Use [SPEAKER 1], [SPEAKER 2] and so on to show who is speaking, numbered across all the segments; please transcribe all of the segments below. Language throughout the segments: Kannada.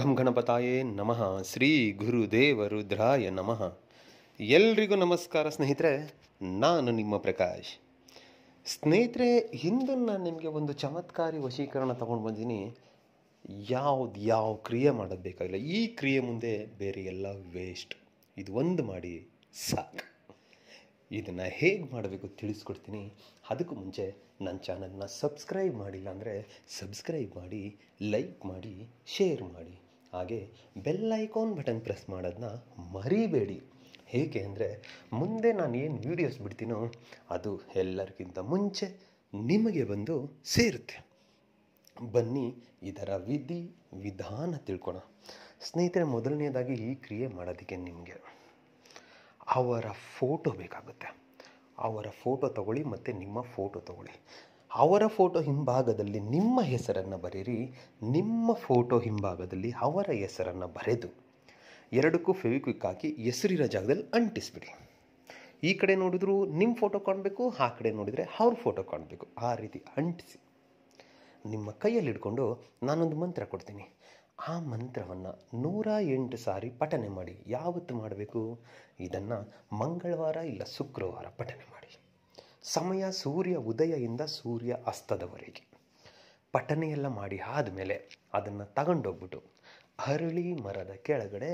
[SPEAKER 1] ಘಂ ಗಣಪತಾಯ ನಮಃ ಶ್ರೀ ಗುರುದೇವ ರುದ್ರಾಯ ನಮಃ ಎಲ್ರಿಗೂ ನಮಸ್ಕಾರ ಸ್ನೇಹಿತರೆ ನಾನು ನಿಮ್ಮ ಪ್ರಕಾಶ್ ಸ್ನೇಹಿತರೆ ಹಿಂದೆ ನಾನು ನಿಮಗೆ ಒಂದು ಚಮತ್ಕಾರಿ ವಶೀಕರಣ ತಗೊಂಡು ಬಂದೀನಿ ಯಾವ್ದು ಯಾವ ಕ್ರಿಯೆ ಮಾಡೋದು ಬೇಕಾಗಿಲ್ಲ ಈ ಕ್ರಿಯೆ ಮುಂದೆ ಬೇರೆ ಎಲ್ಲ ವೇಸ್ಟ್ ಇದು ಒಂದು ಮಾಡಿ ಸಾಕು ಇದನ್ನು ಹೇಗೆ ಮಾಡಬೇಕು ತಿಳಿಸ್ಕೊಡ್ತೀನಿ ಅದಕ್ಕೂ ಮುಂಚೆ ನನ್ನ ಚಾನಲ್ನ ಸಬ್ಸ್ಕ್ರೈಬ್ ಮಾಡಿಲ್ಲ ಅಂದರೆ ಸಬ್ಸ್ಕ್ರೈಬ್ ಮಾಡಿ ಲೈಕ್ ಮಾಡಿ ಶೇರ್ ಮಾಡಿ ಹಾಗೆ ಬೆಲ್ ಐಕಾನ್ ಬಟನ್ ಪ್ರೆಸ್ ಮಾಡೋದನ್ನ ಮರಿಬೇಡಿ ಏಕೆ ಅಂದರೆ ಮುಂದೆ ನಾನು ಏನು ವೀಡಿಯೋಸ್ ಬಿಡ್ತೀನೋ ಅದು ಎಲ್ಲರಿಗಿಂತ ಮುಂಚೆ ನಿಮಗೆ ಬಂದು ಸೇರುತ್ತೆ ಬನ್ನಿ ಇದರ ವಿಧಿ ವಿಧಾನ ತಿಳ್ಕೊಣ ಸ್ನೇಹಿತರೆ ಮೊದಲನೇದಾಗಿ ಈ ಕ್ರಿಯೆ ಮಾಡೋದಕ್ಕೆ ನಿಮಗೆ ಅವರ ಫೋಟೋ ಬೇಕಾಗುತ್ತೆ ಅವರ ಫೋಟೋ ತಗೊಳ್ಳಿ ಮತ್ತು ನಿಮ್ಮ ಫೋಟೋ ತಗೊಳ್ಳಿ ಅವರ ಫೋಟೋ ಹಿಂಭಾಗದಲ್ಲಿ ನಿಮ್ಮ ಹೆಸರನ್ನು ಬರೀರಿ ನಿಮ್ಮ ಫೋಟೋ ಹಿಂಭಾಗದಲ್ಲಿ ಅವರ ಹೆಸರನ್ನು ಬರೆದು ಎರಡಕ್ಕೂ ಫೆವಿಕ್ವಿಕ್ ಹಾಕಿ ಹೆಸರಿರೋ ಜಾಗದಲ್ಲಿ ಅಂಟಿಸ್ಬಿಡಿ ಈ ಕಡೆ ನೋಡಿದ್ರು ನಿಮ್ಮ ಫೋಟೋ ಕಾಣಬೇಕು ಆ ಕಡೆ ನೋಡಿದರೆ ಅವ್ರ ಫೋಟೋ ಕಾಣಬೇಕು ಆ ರೀತಿ ಅಂಟಿಸಿ ನಿಮ್ಮ ಕೈಯಲ್ಲಿ ಹಿಡ್ಕೊಂಡು ನಾನೊಂದು ಮಂತ್ರ ಕೊಡ್ತೀನಿ ಆ ಮಂತ್ರವನ್ನು ನೂರ ಎಂಟು ಸಾರಿ ಪಠನೆ ಮಾಡಿ ಯಾವತ್ತು ಮಾಡಬೇಕು ಇದನ್ನು ಮಂಗಳವಾರ ಇಲ್ಲ ಶುಕ್ರವಾರ ಪಠನೆ ಮಾಡಿ ಸಮಯ ಸೂರ್ಯ ಉದಯದಿಂದ ಸೂರ್ಯ ಅಸ್ತದವರೆಗೆ ಪಠನೆಯೆಲ್ಲ ಎಲ್ಲ ಮಾಡಿ ಆದಮೇಲೆ ಅದನ್ನು ತಗೊಂಡೋಗ್ಬಿಟ್ಟು ಅರಳಿ ಮರದ ಕೆಳಗಡೆ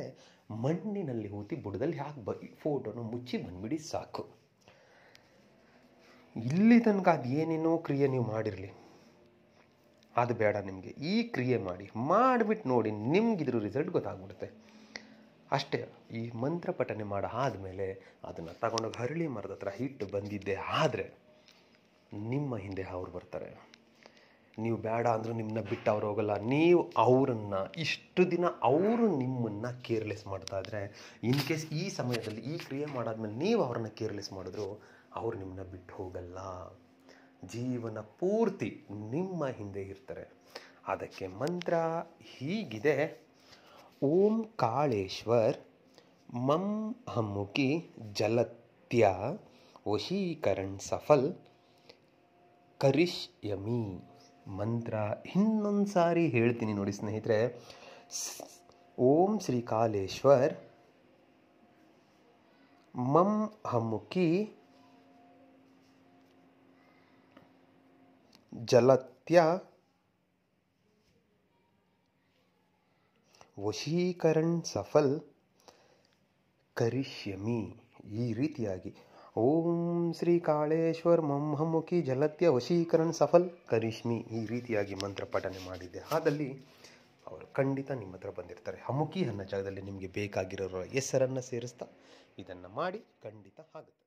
[SPEAKER 1] ಮಣ್ಣಿನಲ್ಲಿ ಹೂತಿ ಬುಡದಲ್ಲಿ ಹಾಕಿ ಬ ಫೋಟೋನ ಮುಚ್ಚಿ ಬಂದ್ಬಿಡಿ ಸಾಕು ಇಲ್ಲಿ ತನಕ ಅದು ಏನೇನೋ ಕ್ರಿಯೆ ನೀವು ಮಾಡಿರಲಿ ಅದು ಬೇಡ ನಿಮಗೆ ಈ ಕ್ರಿಯೆ ಮಾಡಿ ಮಾಡಿಬಿಟ್ಟು ನೋಡಿ ನಿಮ್ಗಿದ್ರ ರಿಸಲ್ಟ್ ಗೊತ್ತಾಗ್ಬಿಡುತ್ತೆ ಅಷ್ಟೇ ಈ ಮಂತ್ರ ಪಠನೆ ಮಾಡ ಆದಮೇಲೆ ಅದನ್ನು ತಗೊಂಡೋಗಿ ಹರಳಿ ಮರದ ಹತ್ರ ಹಿಟ್ಟು ಬಂದಿದ್ದೆ ಆದರೆ ನಿಮ್ಮ ಹಿಂದೆ ಅವ್ರು ಬರ್ತಾರೆ ನೀವು ಬೇಡ ಅಂದರೂ ನಿಮ್ಮನ್ನ ಬಿಟ್ಟು ಅವ್ರು ಹೋಗಲ್ಲ ನೀವು ಅವರನ್ನು ಇಷ್ಟು ದಿನ ಅವರು ನಿಮ್ಮನ್ನು ಕೇರ್ಲೆಸ್ ಮಾಡ್ತಾ ಇದ್ದರೆ ಇನ್ ಕೇಸ್ ಈ ಸಮಯದಲ್ಲಿ ಈ ಕ್ರಿಯೆ ಮಾಡಾದ್ಮೇಲೆ ನೀವು ಅವರನ್ನು ಕೇರ್ಲೆಸ್ ಮಾಡಿದ್ರು ಅವ್ರು ನಿಮ್ಮನ್ನ ಬಿಟ್ಟು ಹೋಗಲ್ಲ ಜೀವನ ಪೂರ್ತಿ ನಿಮ್ಮ ಹಿಂದೆ ಇರ್ತಾರೆ ಅದಕ್ಕೆ ಮಂತ್ರ ಹೀಗಿದೆ ओम कालेश्वर मम हमुकी जलत्या वशीकरण सफल करिष्यमी मंत्र इन सारी हेतनी नोड़ स्नितर ओम श्री कालेश्वर मम हमुकी जलत्या ವಶೀಕರಣ್ ಸಫಲ್ ಕರಿಷ್ಯಮಿ ಈ ರೀತಿಯಾಗಿ ಓಂ ಶ್ರೀ ಕಾಳೇಶ್ವರ್ ಮಂಹಮುಖಿ ಜಲತ್ಯ ವಶೀಕರಣ ಸಫಲ್ ಕರಿಷ್ಮಿ ಈ ರೀತಿಯಾಗಿ ಮಂತ್ರ ಪಠನೆ ಮಾಡಿದ್ದೆ ಆದಲ್ಲಿ ಅವರು ಖಂಡಿತ ನಿಮ್ಮ ಹತ್ರ ಬಂದಿರ್ತಾರೆ ಹಮುಖಿ ಅನ್ನೋ ಜಾಗದಲ್ಲಿ ನಿಮಗೆ ಬೇಕಾಗಿರೋ ಹೆಸರನ್ನು ಸೇರಿಸ್ತಾ ಇದನ್ನು ಮಾಡಿ ಖಂಡಿತ ಆಗುತ್ತೆ